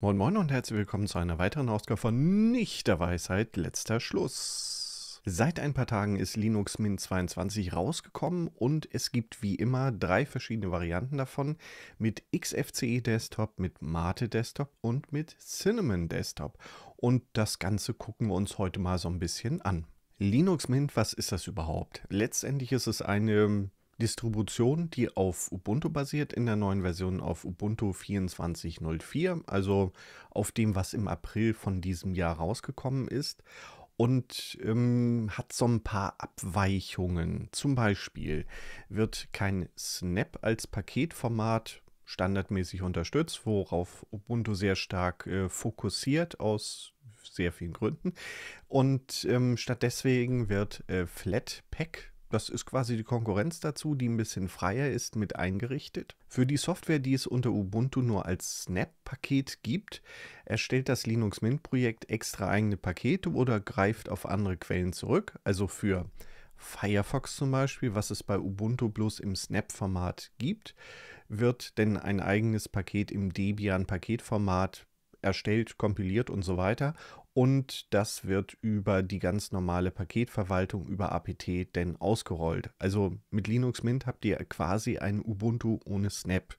Moin Moin und herzlich willkommen zu einer weiteren Ausgabe von Nicht der Weisheit, letzter Schluss. Seit ein paar Tagen ist Linux Mint 22 rausgekommen und es gibt wie immer drei verschiedene Varianten davon mit XFCE Desktop, mit Mate Desktop und mit Cinnamon Desktop. Und das Ganze gucken wir uns heute mal so ein bisschen an. Linux Mint, was ist das überhaupt? Letztendlich ist es eine Distribution, die auf Ubuntu basiert, in der neuen Version auf Ubuntu 24.04, also auf dem, was im April von diesem Jahr rausgekommen ist. Und ähm, hat so ein paar Abweichungen. Zum Beispiel wird kein Snap als Paketformat standardmäßig unterstützt, worauf Ubuntu sehr stark äh, fokussiert aus sehr vielen Gründen. Und ähm, statt deswegen wird äh, Flatpak das ist quasi die Konkurrenz dazu, die ein bisschen freier ist, mit eingerichtet. Für die Software, die es unter Ubuntu nur als Snap-Paket gibt, erstellt das Linux Mint-Projekt extra eigene Pakete oder greift auf andere Quellen zurück. Also für Firefox zum Beispiel, was es bei Ubuntu bloß im Snap-Format gibt, wird denn ein eigenes Paket im Debian-Paketformat erstellt, kompiliert und so weiter und das wird über die ganz normale Paketverwaltung über APT denn ausgerollt. Also mit Linux Mint habt ihr quasi ein Ubuntu ohne Snap.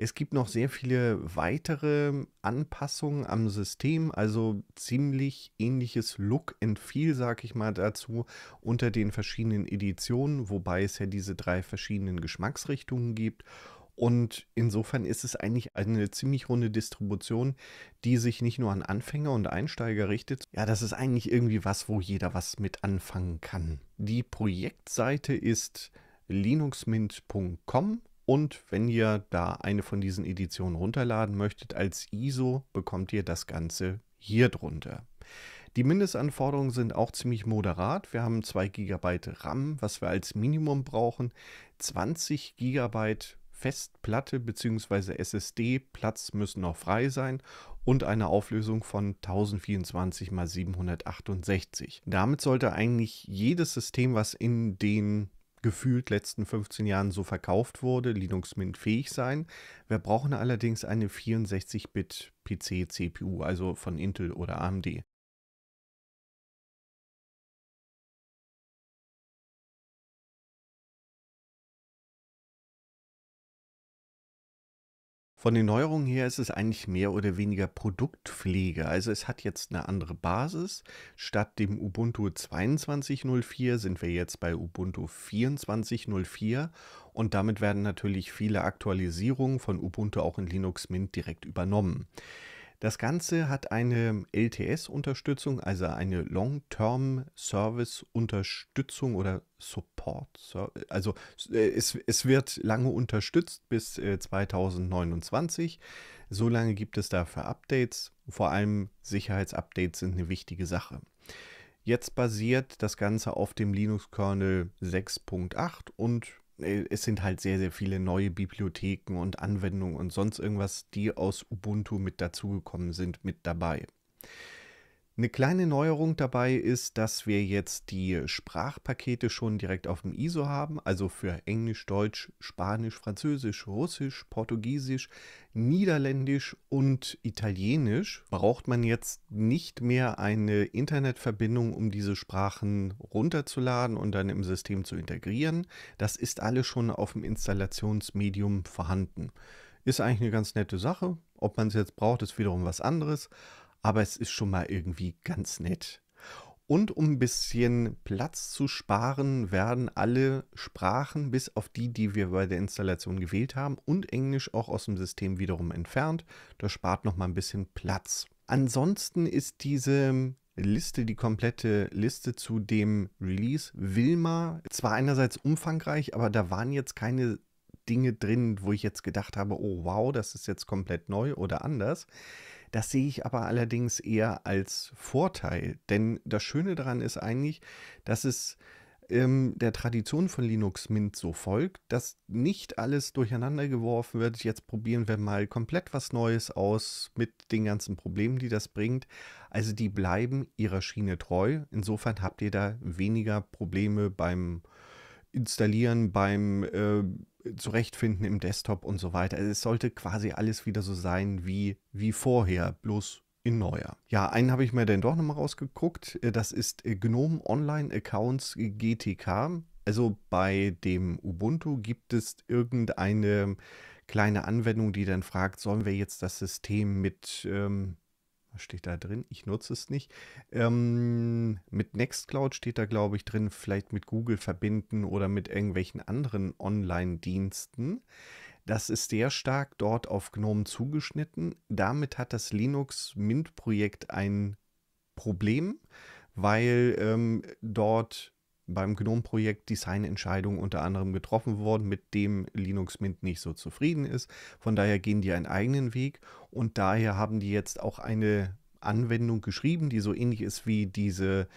Es gibt noch sehr viele weitere Anpassungen am System, also ziemlich ähnliches Look and Feel, sag ich mal dazu, unter den verschiedenen Editionen, wobei es ja diese drei verschiedenen Geschmacksrichtungen gibt und insofern ist es eigentlich eine ziemlich runde Distribution, die sich nicht nur an Anfänger und Einsteiger richtet. Ja, das ist eigentlich irgendwie was, wo jeder was mit anfangen kann. Die Projektseite ist linuxmint.com und wenn ihr da eine von diesen Editionen runterladen möchtet als ISO, bekommt ihr das Ganze hier drunter. Die Mindestanforderungen sind auch ziemlich moderat. Wir haben 2 GB RAM, was wir als Minimum brauchen, 20 GB Festplatte bzw. SSD Platz müssen noch frei sein und eine Auflösung von 1024 x 768. Damit sollte eigentlich jedes System, was in den gefühlt letzten 15 Jahren so verkauft wurde, Linux Mint fähig sein. Wir brauchen allerdings eine 64-Bit PC-CPU, also von Intel oder AMD. Von den Neuerungen her ist es eigentlich mehr oder weniger Produktpflege. Also es hat jetzt eine andere Basis. Statt dem Ubuntu 22.04 sind wir jetzt bei Ubuntu 24.04 und damit werden natürlich viele Aktualisierungen von Ubuntu auch in Linux Mint direkt übernommen. Das Ganze hat eine LTS-Unterstützung, also eine Long-Term Service-Unterstützung oder Support. Also äh, es, es wird lange unterstützt bis 2029. Äh, so lange gibt es dafür Updates. Vor allem Sicherheitsupdates sind eine wichtige Sache. Jetzt basiert das Ganze auf dem Linux-Kernel 6.8 und Ne, es sind halt sehr, sehr viele neue Bibliotheken und Anwendungen und sonst irgendwas, die aus Ubuntu mit dazugekommen sind, mit dabei. Eine kleine Neuerung dabei ist, dass wir jetzt die Sprachpakete schon direkt auf dem ISO haben, also für Englisch, Deutsch, Spanisch, Französisch, Russisch, Portugiesisch, Niederländisch und Italienisch. Braucht man jetzt nicht mehr eine Internetverbindung, um diese Sprachen runterzuladen und dann im System zu integrieren. Das ist alles schon auf dem Installationsmedium vorhanden. Ist eigentlich eine ganz nette Sache. Ob man es jetzt braucht, ist wiederum was anderes aber es ist schon mal irgendwie ganz nett. Und um ein bisschen Platz zu sparen, werden alle Sprachen, bis auf die, die wir bei der Installation gewählt haben, und Englisch auch aus dem System wiederum entfernt. Das spart noch mal ein bisschen Platz. Ansonsten ist diese Liste, die komplette Liste zu dem Release Wilma, zwar einerseits umfangreich, aber da waren jetzt keine Dinge drin, wo ich jetzt gedacht habe, oh wow, das ist jetzt komplett neu oder anders. Das sehe ich aber allerdings eher als Vorteil, denn das Schöne daran ist eigentlich, dass es ähm, der Tradition von Linux Mint so folgt, dass nicht alles durcheinander geworfen wird. Jetzt probieren wir mal komplett was Neues aus mit den ganzen Problemen, die das bringt. Also die bleiben ihrer Schiene treu. Insofern habt ihr da weniger Probleme beim Installieren, beim äh, zurechtfinden im Desktop und so weiter. es sollte quasi alles wieder so sein wie, wie vorher, bloß in neuer. Ja, einen habe ich mir dann doch nochmal rausgeguckt. Äh, das ist äh, GNOME Online Accounts GTK. Also bei dem Ubuntu gibt es irgendeine kleine Anwendung, die dann fragt, sollen wir jetzt das System mit... Ähm, was steht da drin? Ich nutze es nicht. Ähm, mit Nextcloud steht da, glaube ich, drin, vielleicht mit Google verbinden oder mit irgendwelchen anderen Online-Diensten. Das ist sehr stark dort auf GNOME zugeschnitten. Damit hat das Linux Mint-Projekt ein Problem, weil ähm, dort beim GNOME-Projekt Designentscheidungen unter anderem getroffen worden, mit dem Linux Mint nicht so zufrieden ist. Von daher gehen die einen eigenen Weg und daher haben die jetzt auch eine Anwendung geschrieben, die so ähnlich ist wie diese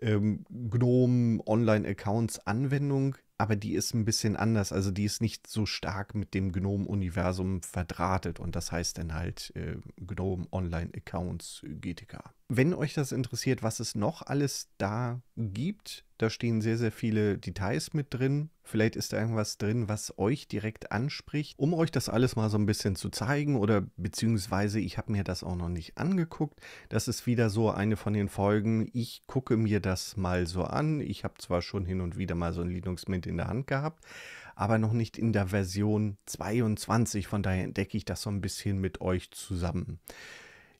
ähm, GNOME Online Accounts Anwendung, aber die ist ein bisschen anders. Also die ist nicht so stark mit dem GNOME-Universum verdrahtet und das heißt dann halt äh, GNOME Online Accounts GTK. Wenn euch das interessiert, was es noch alles da gibt, da stehen sehr, sehr viele Details mit drin. Vielleicht ist da irgendwas drin, was euch direkt anspricht, um euch das alles mal so ein bisschen zu zeigen oder beziehungsweise ich habe mir das auch noch nicht angeguckt. Das ist wieder so eine von den Folgen. Ich gucke mir das mal so an. Ich habe zwar schon hin und wieder mal so ein Linux Mint in der Hand gehabt, aber noch nicht in der Version 22. Von daher entdecke ich das so ein bisschen mit euch zusammen.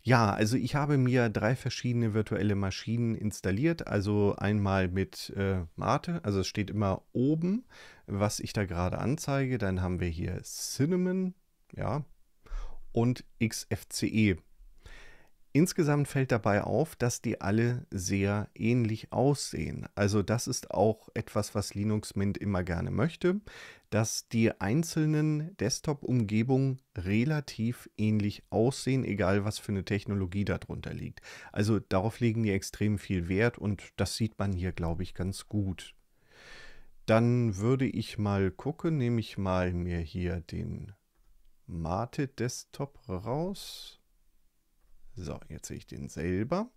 Ja, also ich habe mir drei verschiedene virtuelle Maschinen installiert. Also einmal mit äh, Mate, also es steht immer oben, was ich da gerade anzeige. Dann haben wir hier Cinnamon, ja, und XFCE. Insgesamt fällt dabei auf, dass die alle sehr ähnlich aussehen. Also das ist auch etwas, was Linux Mint immer gerne möchte, dass die einzelnen Desktop-Umgebungen relativ ähnlich aussehen, egal was für eine Technologie darunter liegt. Also darauf legen die extrem viel Wert und das sieht man hier, glaube ich, ganz gut. Dann würde ich mal gucken, nehme ich mal mir hier den Mate Desktop raus. So, jetzt sehe ich den selber.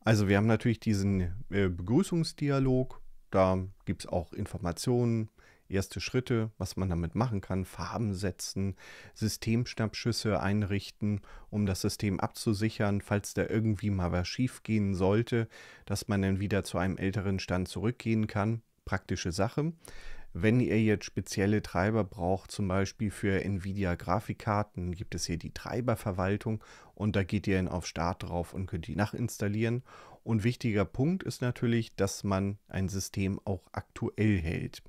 Also wir haben natürlich diesen äh, Begrüßungsdialog. Da gibt es auch Informationen, erste Schritte, was man damit machen kann, Farben setzen, Systemschnappschüsse einrichten, um das System abzusichern, falls da irgendwie mal was schief gehen sollte, dass man dann wieder zu einem älteren Stand zurückgehen kann. Praktische Sache. Wenn ihr jetzt spezielle Treiber braucht, zum Beispiel für Nvidia-Grafikkarten, gibt es hier die Treiberverwaltung und da geht ihr auf Start drauf und könnt die nachinstallieren. Und wichtiger Punkt ist natürlich, dass man ein System auch aktuell hält.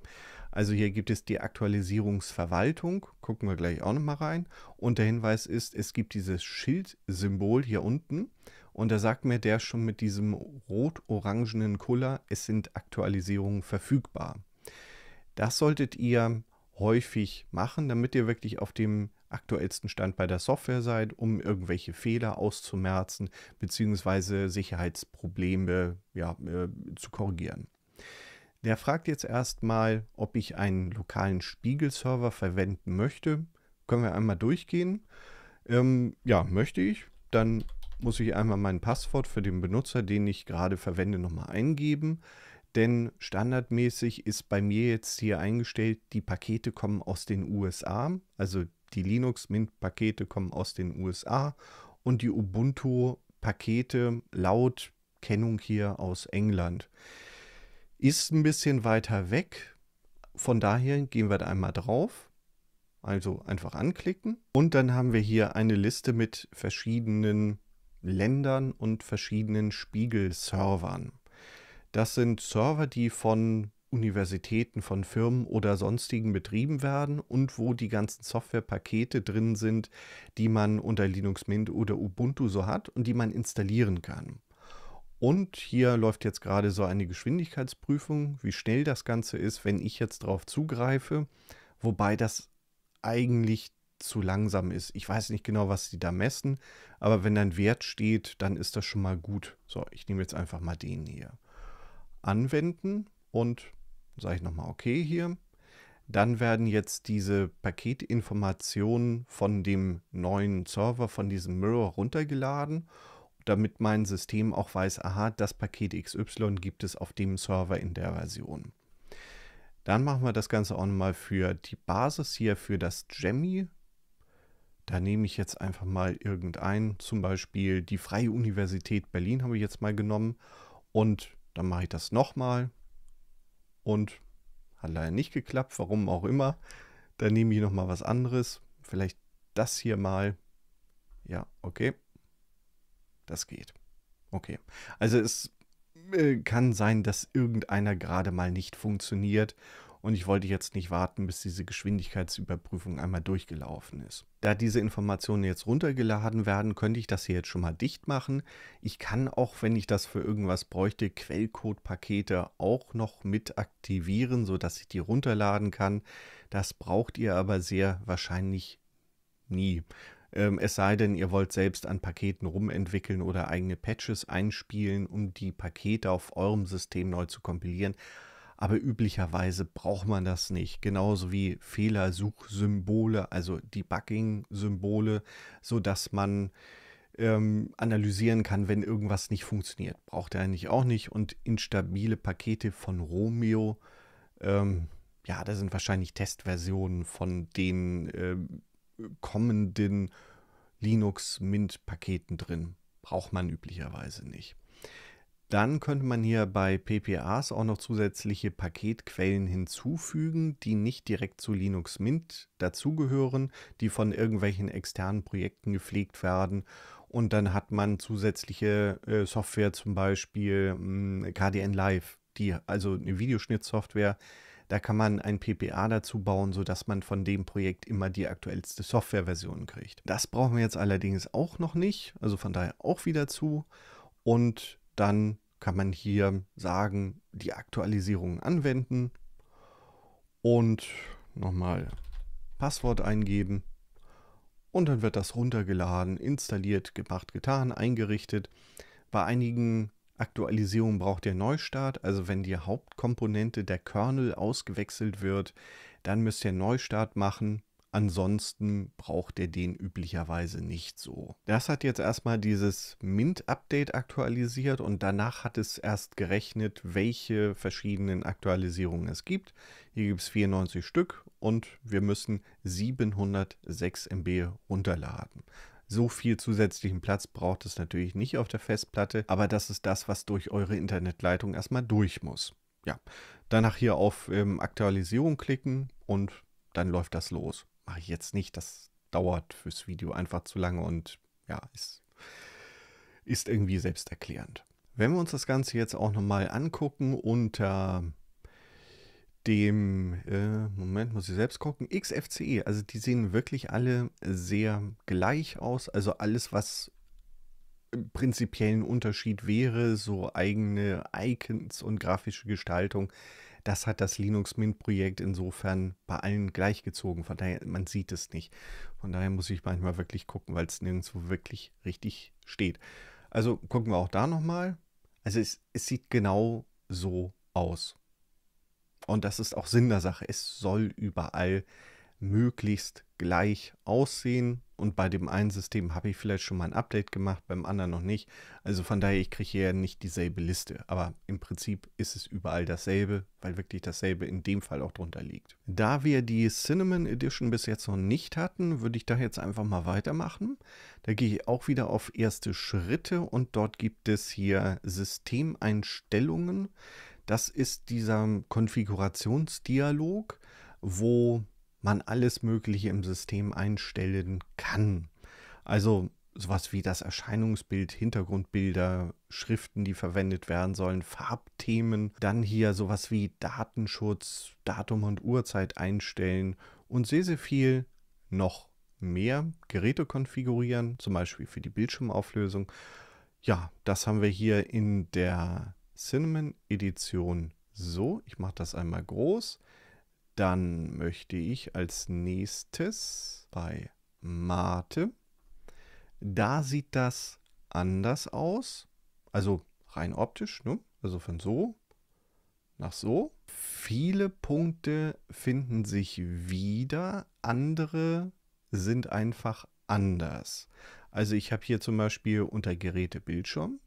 Also hier gibt es die Aktualisierungsverwaltung, gucken wir gleich auch nochmal rein. Und der Hinweis ist, es gibt dieses Schildsymbol hier unten und da sagt mir der schon mit diesem rot-orangenen Color, es sind Aktualisierungen verfügbar. Das solltet ihr häufig machen, damit ihr wirklich auf dem aktuellsten Stand bei der Software seid, um irgendwelche Fehler auszumerzen bzw. Sicherheitsprobleme ja, äh, zu korrigieren. Der fragt jetzt erstmal, ob ich einen lokalen Spiegelserver verwenden möchte. Können wir einmal durchgehen. Ähm, ja, möchte ich. Dann muss ich einmal mein Passwort für den Benutzer, den ich gerade verwende, nochmal eingeben denn standardmäßig ist bei mir jetzt hier eingestellt, die Pakete kommen aus den USA, also die Linux Mint Pakete kommen aus den USA und die Ubuntu Pakete laut Kennung hier aus England. Ist ein bisschen weiter weg, von daher gehen wir da einmal drauf. Also einfach anklicken und dann haben wir hier eine Liste mit verschiedenen Ländern und verschiedenen Spiegel-Servern. Das sind Server, die von Universitäten, von Firmen oder sonstigen betrieben werden und wo die ganzen Softwarepakete drin sind, die man unter Linux Mint oder Ubuntu so hat und die man installieren kann. Und hier läuft jetzt gerade so eine Geschwindigkeitsprüfung, wie schnell das Ganze ist, wenn ich jetzt darauf zugreife, wobei das eigentlich zu langsam ist. Ich weiß nicht genau, was sie da messen, aber wenn ein Wert steht, dann ist das schon mal gut. So, ich nehme jetzt einfach mal den hier anwenden und sage ich nochmal okay hier. Dann werden jetzt diese Paketinformationen von dem neuen Server, von diesem Mirror runtergeladen, damit mein System auch weiß, aha, das Paket XY gibt es auf dem Server in der Version. Dann machen wir das Ganze auch nochmal für die Basis hier, für das Jemmy. Da nehme ich jetzt einfach mal irgendein, zum Beispiel die Freie Universität Berlin habe ich jetzt mal genommen und dann mache ich das nochmal. Und hat leider nicht geklappt, warum auch immer. Dann nehme ich nochmal was anderes. Vielleicht das hier mal. Ja, okay. Das geht. Okay. Also es äh, kann sein, dass irgendeiner gerade mal nicht funktioniert und ich wollte jetzt nicht warten, bis diese Geschwindigkeitsüberprüfung einmal durchgelaufen ist. Da diese Informationen jetzt runtergeladen werden, könnte ich das hier jetzt schon mal dicht machen. Ich kann auch, wenn ich das für irgendwas bräuchte, Quellcode-Pakete auch noch mit aktivieren, sodass ich die runterladen kann. Das braucht ihr aber sehr wahrscheinlich nie. Ähm, es sei denn, ihr wollt selbst an Paketen rumentwickeln oder eigene Patches einspielen, um die Pakete auf eurem System neu zu kompilieren aber üblicherweise braucht man das nicht. Genauso wie Fehlersuchsymbole, also Debugging-Symbole, sodass man ähm, analysieren kann, wenn irgendwas nicht funktioniert. Braucht er eigentlich auch nicht. Und instabile Pakete von Romeo, ähm, ja, da sind wahrscheinlich Testversionen von den äh, kommenden Linux-Mint-Paketen drin. Braucht man üblicherweise nicht. Dann könnte man hier bei PPAs auch noch zusätzliche Paketquellen hinzufügen, die nicht direkt zu Linux Mint dazugehören, die von irgendwelchen externen Projekten gepflegt werden. Und dann hat man zusätzliche äh, Software, zum Beispiel mh, hm, KDN Live, die, also eine Videoschnittsoftware. Da kann man ein PPA dazu bauen, sodass man von dem Projekt immer die aktuellste Softwareversion kriegt. Das brauchen wir jetzt allerdings auch noch nicht, also von daher auch wieder zu. Und dann kann man hier sagen, die Aktualisierung anwenden und nochmal Passwort eingeben. Und dann wird das runtergeladen, installiert, gemacht, getan, eingerichtet. Bei einigen Aktualisierungen braucht ihr Neustart. Also wenn die Hauptkomponente der Kernel ausgewechselt wird, dann müsst ihr Neustart machen. Ansonsten braucht er den üblicherweise nicht so. Das hat jetzt erstmal dieses Mint-Update aktualisiert und danach hat es erst gerechnet, welche verschiedenen Aktualisierungen es gibt. Hier gibt es 94 Stück und wir müssen 706 MB runterladen. So viel zusätzlichen Platz braucht es natürlich nicht auf der Festplatte, aber das ist das, was durch eure Internetleitung erstmal durch muss. Ja, danach hier auf ähm, Aktualisierung klicken und dann läuft das los mache ich jetzt nicht. Das dauert fürs Video einfach zu lange und ja, ist, ist irgendwie selbsterklärend. Wenn wir uns das Ganze jetzt auch nochmal angucken unter dem, äh, Moment, muss ich selbst gucken, XFCE, also die sehen wirklich alle sehr gleich aus. Also alles, was prinzipiell ein Unterschied wäre, so eigene Icons und grafische Gestaltung, das hat das Linux Mint Projekt insofern bei allen gleichgezogen. Von daher, man sieht es nicht. Von daher muss ich manchmal wirklich gucken, weil es nirgendwo wirklich richtig steht. Also gucken wir auch da nochmal. Also es, es sieht genau so aus. Und das ist auch Sinn der Sache. Es soll überall möglichst gleich aussehen und bei dem einen System habe ich vielleicht schon mal ein Update gemacht, beim anderen noch nicht. Also von daher, ich kriege hier nicht dieselbe Liste. Aber im Prinzip ist es überall dasselbe, weil wirklich dasselbe in dem Fall auch drunter liegt. Da wir die Cinnamon Edition bis jetzt noch nicht hatten, würde ich da jetzt einfach mal weitermachen. Da gehe ich auch wieder auf erste Schritte und dort gibt es hier Systemeinstellungen. Das ist dieser Konfigurationsdialog, wo man alles Mögliche im System einstellen kann. Also sowas wie das Erscheinungsbild, Hintergrundbilder, Schriften, die verwendet werden sollen, Farbthemen, dann hier sowas wie Datenschutz, Datum und Uhrzeit einstellen und sehr, sehr viel noch mehr Geräte konfigurieren, zum Beispiel für die Bildschirmauflösung. Ja, das haben wir hier in der Cinnamon Edition so. Ich mache das einmal groß. Dann möchte ich als nächstes bei Mate. Da sieht das anders aus. Also rein optisch, ne? also von so nach so. Viele Punkte finden sich wieder, andere sind einfach anders. Also ich habe hier zum Beispiel unter Geräte Bildschirm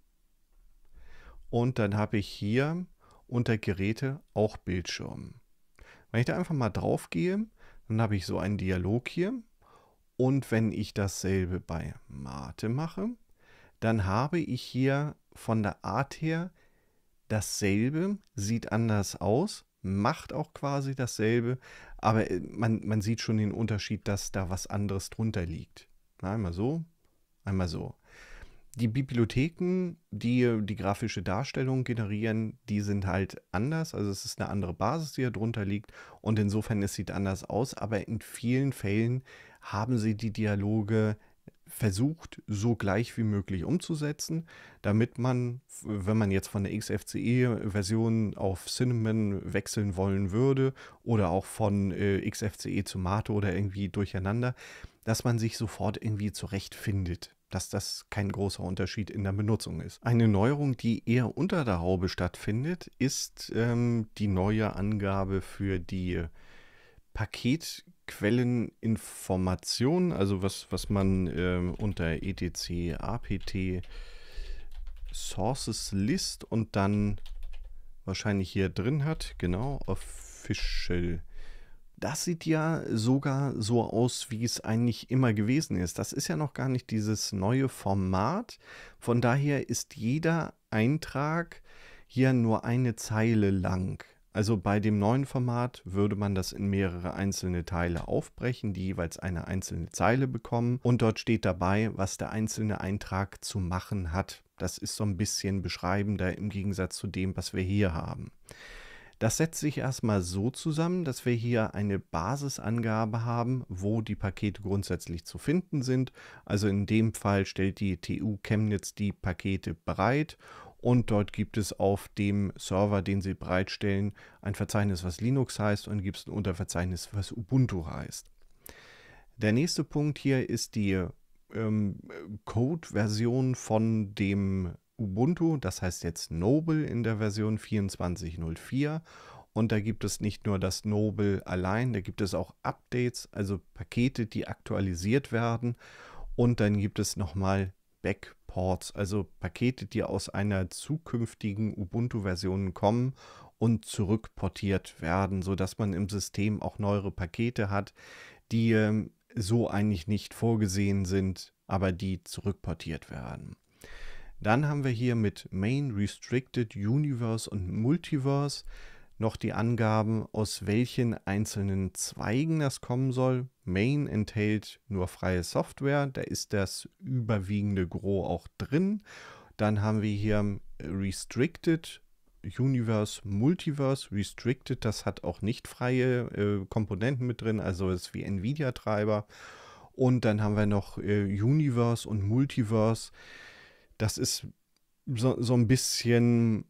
und dann habe ich hier unter Geräte auch Bildschirm. Wenn ich da einfach mal drauf gehe, dann habe ich so einen Dialog hier. Und wenn ich dasselbe bei Mate mache, dann habe ich hier von der Art her dasselbe, sieht anders aus, macht auch quasi dasselbe, aber äh, man, man sieht schon den Unterschied, dass da was anderes drunter liegt. einmal so, einmal so die Bibliotheken, die die grafische Darstellung generieren, die sind halt anders. Also es ist eine andere Basis, die darunter liegt und insofern es sieht anders aus. Aber in vielen Fällen haben sie die Dialoge versucht, so gleich wie möglich umzusetzen, damit man, wenn man jetzt von der XFCE-Version auf Cinnamon wechseln wollen würde oder auch von äh, XFCE zu Mate oder irgendwie durcheinander, dass man sich sofort irgendwie zurechtfindet dass das kein großer Unterschied in der Benutzung ist. Eine Neuerung, die eher unter der Haube stattfindet, ist ähm, die neue Angabe für die Paket- Quelleninformationen, also was, was man äh, unter etc, apt, Sources List und dann wahrscheinlich hier drin hat, genau, official. Das sieht ja sogar so aus, wie es eigentlich immer gewesen ist. Das ist ja noch gar nicht dieses neue Format. Von daher ist jeder Eintrag hier nur eine Zeile lang. Also bei dem neuen Format würde man das in mehrere einzelne Teile aufbrechen, die jeweils eine einzelne Zeile bekommen und dort steht dabei, was der einzelne Eintrag zu machen hat. Das ist so ein bisschen beschreibender im Gegensatz zu dem, was wir hier haben. Das setzt sich erstmal so zusammen, dass wir hier eine Basisangabe haben, wo die Pakete grundsätzlich zu finden sind. Also in dem Fall stellt die TU Chemnitz die Pakete bereit und dort gibt es auf dem Server, den sie bereitstellen, ein Verzeichnis, was Linux heißt und gibt es ein Unterverzeichnis, was Ubuntu heißt. Der nächste Punkt hier ist die ähm, Code-Version von dem Ubuntu, das heißt jetzt Noble in der Version 2404 und da gibt es nicht nur das Noble allein, da gibt es auch Updates, also Pakete, die aktualisiert werden. Und dann gibt es nochmal Backports, also Pakete, die aus einer zukünftigen Ubuntu-Version kommen und zurückportiert werden, sodass man im System auch neuere Pakete hat, die ähm, so eigentlich nicht vorgesehen sind, aber die zurückportiert werden. Dann haben wir hier mit Main Restricted Universe und Multiverse noch die Angaben, aus welchen einzelnen Zweigen das kommen soll. Main enthält nur freie Software, da ist das überwiegende Gros auch drin. Dann haben wir hier ähm, Restricted, Universe, Multiverse, Restricted, das hat auch nicht freie äh, Komponenten mit drin, also ist wie Nvidia-Treiber. Und dann haben wir noch äh, Universe und Multiverse. Das ist so, so ein bisschen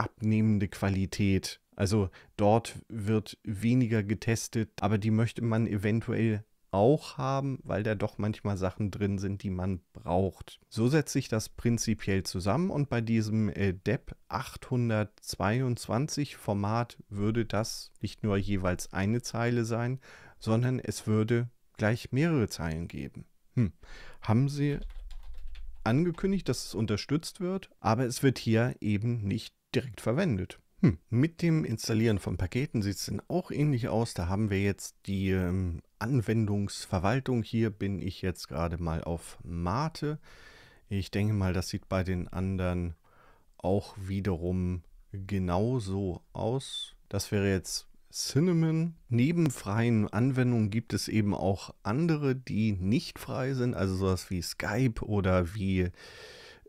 abnehmende Qualität. Also dort wird weniger getestet, aber die möchte man eventuell auch haben, weil da doch manchmal Sachen drin sind, die man braucht. So setzt sich das prinzipiell zusammen und bei diesem äh, DEP 822 Format würde das nicht nur jeweils eine Zeile sein, sondern es würde gleich mehrere Zeilen geben. Hm. Haben Sie angekündigt, dass es unterstützt wird, aber es wird hier eben nicht direkt verwendet. Hm. Mit dem Installieren von Paketen sieht es dann auch ähnlich aus. Da haben wir jetzt die ähm, Anwendungsverwaltung. Hier bin ich jetzt gerade mal auf Mate. Ich denke mal, das sieht bei den anderen auch wiederum genauso aus. Das wäre jetzt Cinnamon. Neben freien Anwendungen gibt es eben auch andere, die nicht frei sind, also sowas wie Skype oder wie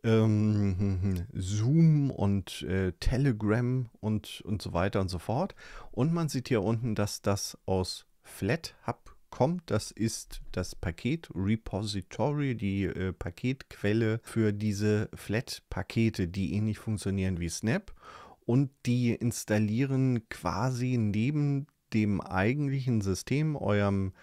ähm, Zoom und äh, Telegram und, und so weiter und so fort. Und man sieht hier unten, dass das aus FlatHub kommt. Das ist das Paket Repository, die äh, Paketquelle für diese Flat-Pakete, die ähnlich funktionieren wie Snap. Und die installieren quasi neben dem eigentlichen System, eurem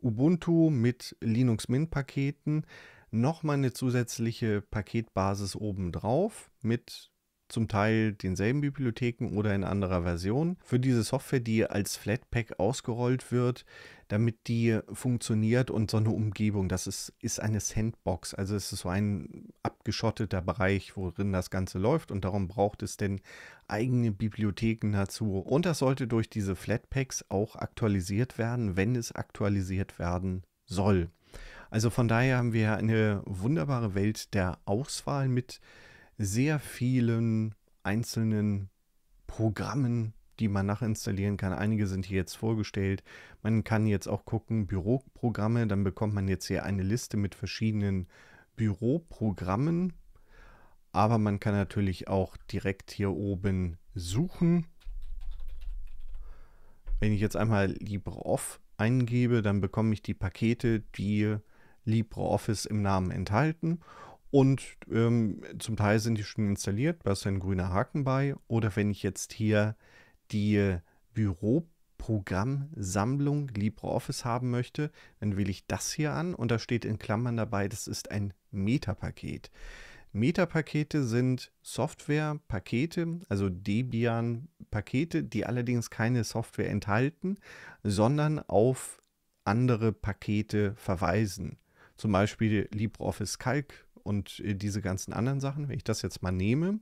Ubuntu mit Linux Mint Paketen, nochmal eine zusätzliche Paketbasis obendrauf mit zum Teil denselben Bibliotheken oder in anderer Version für diese Software, die als Flatpak ausgerollt wird, damit die funktioniert und so eine Umgebung, das ist, ist eine Sandbox, also es ist so ein abgeschotteter Bereich, worin das Ganze läuft und darum braucht es denn eigene Bibliotheken dazu. Und das sollte durch diese Flatpaks auch aktualisiert werden, wenn es aktualisiert werden soll. Also von daher haben wir eine wunderbare Welt der Auswahl mit sehr vielen einzelnen Programmen, die man nachinstallieren kann. Einige sind hier jetzt vorgestellt. Man kann jetzt auch gucken, Büroprogramme, dann bekommt man jetzt hier eine Liste mit verschiedenen Büroprogrammen. Aber man kann natürlich auch direkt hier oben suchen. Wenn ich jetzt einmal LibreOff eingebe, dann bekomme ich die Pakete, die LibreOffice im Namen enthalten und ähm, zum Teil sind die schon installiert, da ist ein grüner Haken bei. Oder wenn ich jetzt hier die Büroprogrammsammlung LibreOffice haben möchte, dann wähle ich das hier an und da steht in Klammern dabei, das ist ein Metapaket. Metapakete sind Softwarepakete, also Debian-Pakete, die allerdings keine Software enthalten, sondern auf andere Pakete verweisen zum Beispiel LibreOffice Calc und äh, diese ganzen anderen Sachen. Wenn ich das jetzt mal nehme,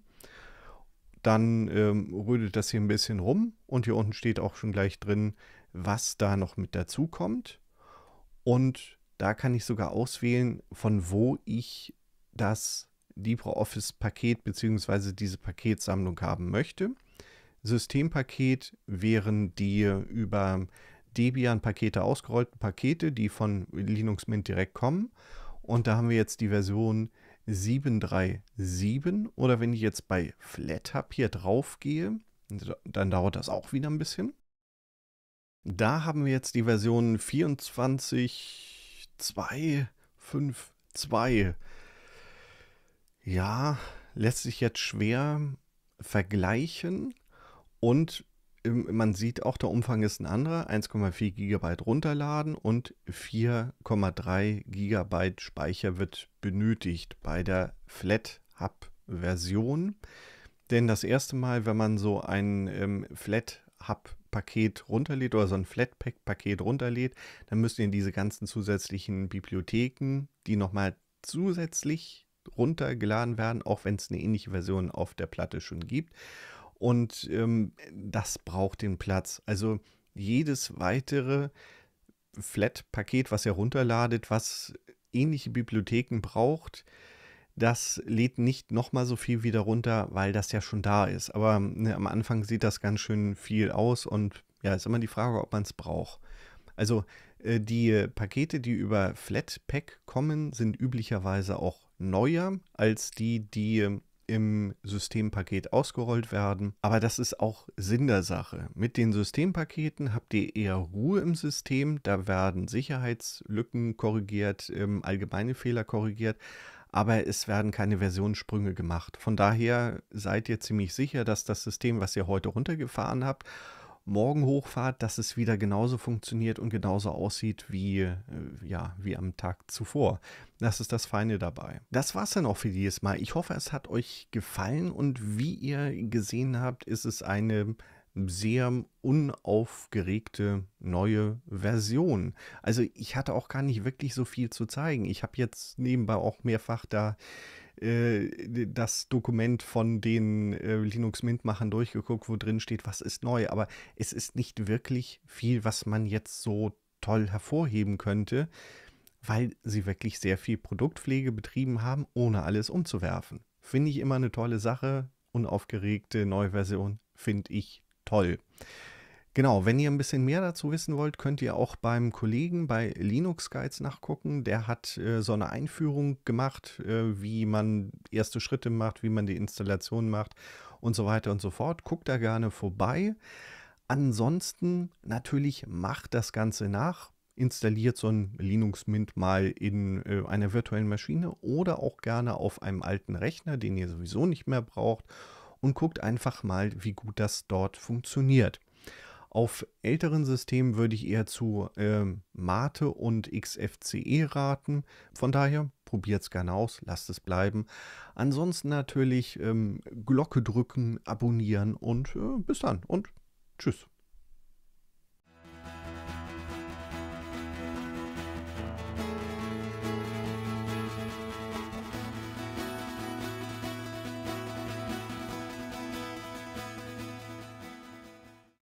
dann ähm, rödelt das hier ein bisschen rum und hier unten steht auch schon gleich drin, was da noch mit dazu kommt. Und da kann ich sogar auswählen, von wo ich das LibreOffice-Paket bzw. diese Paketsammlung haben möchte. Systempaket wären die äh, über Debian-Pakete ausgerollten Pakete, die von Linux Mint direkt kommen. Und da haben wir jetzt die Version 7.3.7. Oder wenn ich jetzt bei FlatHub hier drauf gehe, dann dauert das auch wieder ein bisschen. Da haben wir jetzt die Version 24.2.5.2. Ja, lässt sich jetzt schwer vergleichen. Und man sieht auch, der Umfang ist ein anderer. 1,4 GB runterladen und 4,3 GB Speicher wird benötigt bei der Flat-Hub-Version. Denn das erste Mal, wenn man so ein ähm, Flat-Hub-Paket runterlädt oder so ein Flatpak-Paket runterlädt, dann müsst ihr diese ganzen zusätzlichen Bibliotheken, die nochmal zusätzlich runtergeladen werden, auch wenn es eine ähnliche Version auf der Platte schon gibt. Und ähm, das braucht den Platz. Also jedes weitere Flat-Paket, was er runterladet, was ähnliche Bibliotheken braucht, das lädt nicht nochmal so viel wieder runter, weil das ja schon da ist. Aber ne, am Anfang sieht das ganz schön viel aus und ja, ist immer die Frage, ob man es braucht. Also äh, die Pakete, die über Flatpak kommen, sind üblicherweise auch neuer als die, die ähm, im Systempaket ausgerollt werden. Aber das ist auch Sinn der Sache. Mit den Systempaketen habt ihr eher Ruhe im System. Da werden Sicherheitslücken korrigiert, ähm, allgemeine Fehler korrigiert. Aber es werden keine Versionssprünge gemacht. Von daher seid ihr ziemlich sicher, dass das System, was ihr heute runtergefahren habt, morgen hochfahrt, dass es wieder genauso funktioniert und genauso aussieht wie, äh, ja, wie am Tag zuvor. Das ist das Feine dabei. Das war es dann auch für dieses Mal. Ich hoffe, es hat euch gefallen und wie ihr gesehen habt, ist es eine sehr unaufgeregte neue Version. Also ich hatte auch gar nicht wirklich so viel zu zeigen. Ich habe jetzt nebenbei auch mehrfach da äh, das Dokument von den äh, Linux-Mint-Machern durchgeguckt, wo drin steht, was ist neu. Aber es ist nicht wirklich viel, was man jetzt so toll hervorheben könnte, weil sie wirklich sehr viel Produktpflege betrieben haben, ohne alles umzuwerfen. Finde ich immer eine tolle Sache. Unaufgeregte Neuversion finde ich toll. Genau, wenn ihr ein bisschen mehr dazu wissen wollt, könnt ihr auch beim Kollegen bei Linux Guides nachgucken. Der hat äh, so eine Einführung gemacht, äh, wie man erste Schritte macht, wie man die Installation macht und so weiter und so fort. Guckt da gerne vorbei. Ansonsten natürlich macht das Ganze nach. Installiert so ein Linux Mint mal in äh, einer virtuellen Maschine oder auch gerne auf einem alten Rechner, den ihr sowieso nicht mehr braucht. Und guckt einfach mal, wie gut das dort funktioniert. Auf älteren Systemen würde ich eher zu äh, Mate und XFCE raten. Von daher probiert es gerne aus, lasst es bleiben. Ansonsten natürlich ähm, Glocke drücken, abonnieren und äh, bis dann und tschüss.